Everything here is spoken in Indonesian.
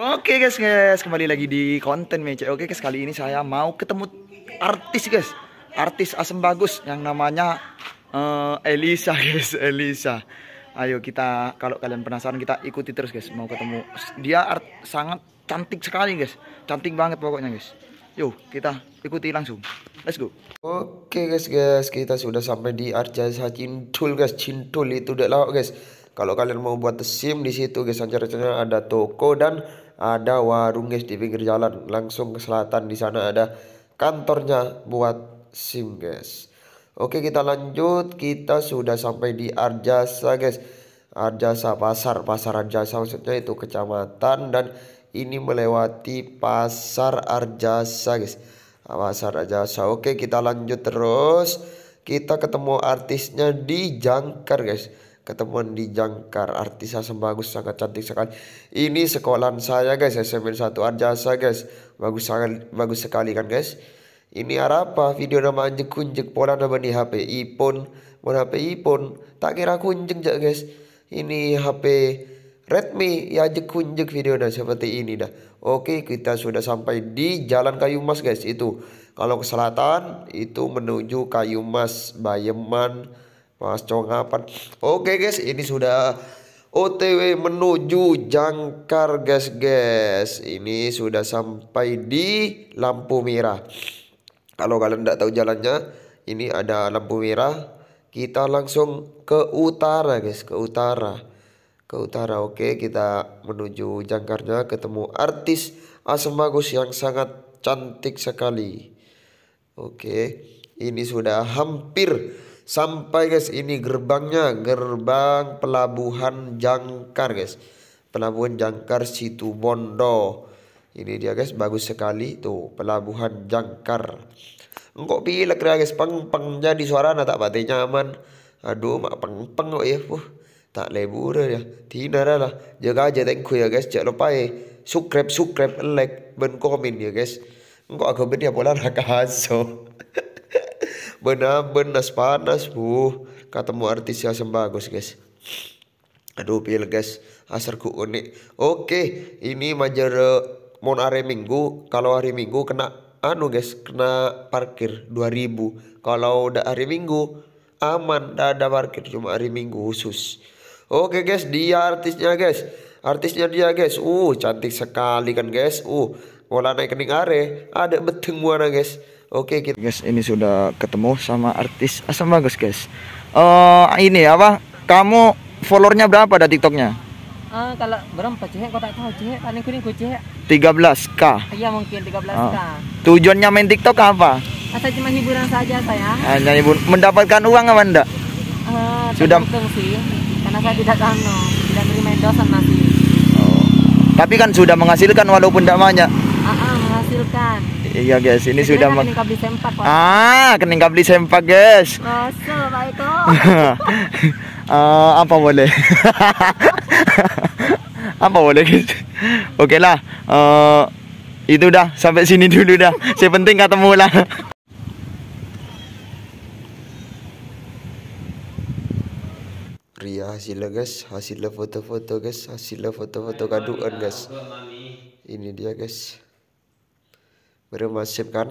Oke okay, guys, guys kembali lagi di konten meja. Oke okay, guys, kali ini saya mau ketemu artis guys, artis asem bagus yang namanya uh, Elisa guys, Elisa. Ayo kita kalau kalian penasaran kita ikuti terus guys, mau ketemu dia art, sangat cantik sekali guys, cantik banget pokoknya guys. Yuk kita ikuti langsung, let's go. Oke okay, guys, guys kita sudah sampai di Arjasa Cintul guys, Cintul itu udah lawak guys. Kalau kalian mau buat SIM di situ guys, rencananya ada toko dan ada warung guys di pinggir jalan langsung ke selatan di sana ada kantornya buat SIM guys Oke kita lanjut kita sudah sampai di Arjasa guys Arjasa pasar pasar Arjasa maksudnya itu kecamatan dan ini melewati pasar Arjasa guys pasar Arjasa Oke kita lanjut terus kita ketemu artisnya di Jangkar guys ketemuan di Jangkar artisnya bagus sangat cantik sekali ini sekolahan saya guys SMP 1 Arjasa guys bagus sangat bagus sekali kan guys ini apa video nama anjing kunjek pola nama di HP iPhone mau HP iPhone tak kira kunjek ja guys ini HP Redmi ya ajak kunjek video dah seperti ini dah Oke kita sudah sampai di Jalan Kayu Mas guys itu kalau ke selatan itu menuju Kayu Mas Bayeman Mas Congapan. Oke guys, ini sudah OTW menuju Jangkar guys guys. Ini sudah sampai di lampu merah. Kalau kalian tidak tahu jalannya, ini ada lampu merah. Kita langsung ke utara guys, ke utara. Ke utara oke, kita menuju Jangkarnya ketemu artis Asem Bagus yang sangat cantik sekali. Oke, ini sudah hampir Sampai guys ini gerbangnya gerbang pelabuhan Jangkar guys. Pelabuhan Jangkar Situ Bondo. Ini dia guys bagus sekali tuh pelabuhan Jangkar. Engkau pilih kira guys peng pengnya di suara nah tak pati nyaman. Aduh mak peng peng kok ya. puh tak lebur ya. Tina lah. Jaga aja thank you ya guys. Jangan lupa ya. Subscribe subscribe like ben komen ya guys. Engkau aku ben ya bola rakaso benar-benar panas bu ketemu artis yang sembagus guys aduh pil guys asarku unik oke ini majer eh, mon hari minggu kalau hari minggu kena anu guys kena parkir 2000 kalau udah hari minggu aman tidak ada parkir cuma hari minggu khusus oke guys dia artisnya guys artisnya dia guys uh cantik sekali kan guys uh wala naik kening are ada beteng warna guys Oke okay, guys ini sudah ketemu sama artis asam bagus guys. Uh, ini apa? Kamu followernya berapa ada TikToknya? uh, kalau berapa cek? Kau tak tahu cek. Paling kuning ku Tiga 13k. Iya mungkin 13k. Uh. Ah. Tujuannya main TikTok apa? Ah, saya cuma hiburan saja saya. Hanya hiburan. Mendapatkan uang apa enggak? Uh, sudah. sih. Karena saya tidak tahu, tidak terima endosan masih. Oh. Tapi kan sudah menghasilkan walaupun tidak banyak. Ah, uh, uh, menghasilkan. Iya guys, ini Jadi sudah Kening kabli sempak. Ah, kening kabli sempak guys. Masuk, uh, apa boleh? apa boleh guys? Oke lah. Uh, itu dah sampai sini dulu dah. Saya penting ketemu lah. Ria hasilnya guys, hasilnya foto-foto guys, hasilnya foto-foto kaduan guys. Ini dia guys. Mari masifkan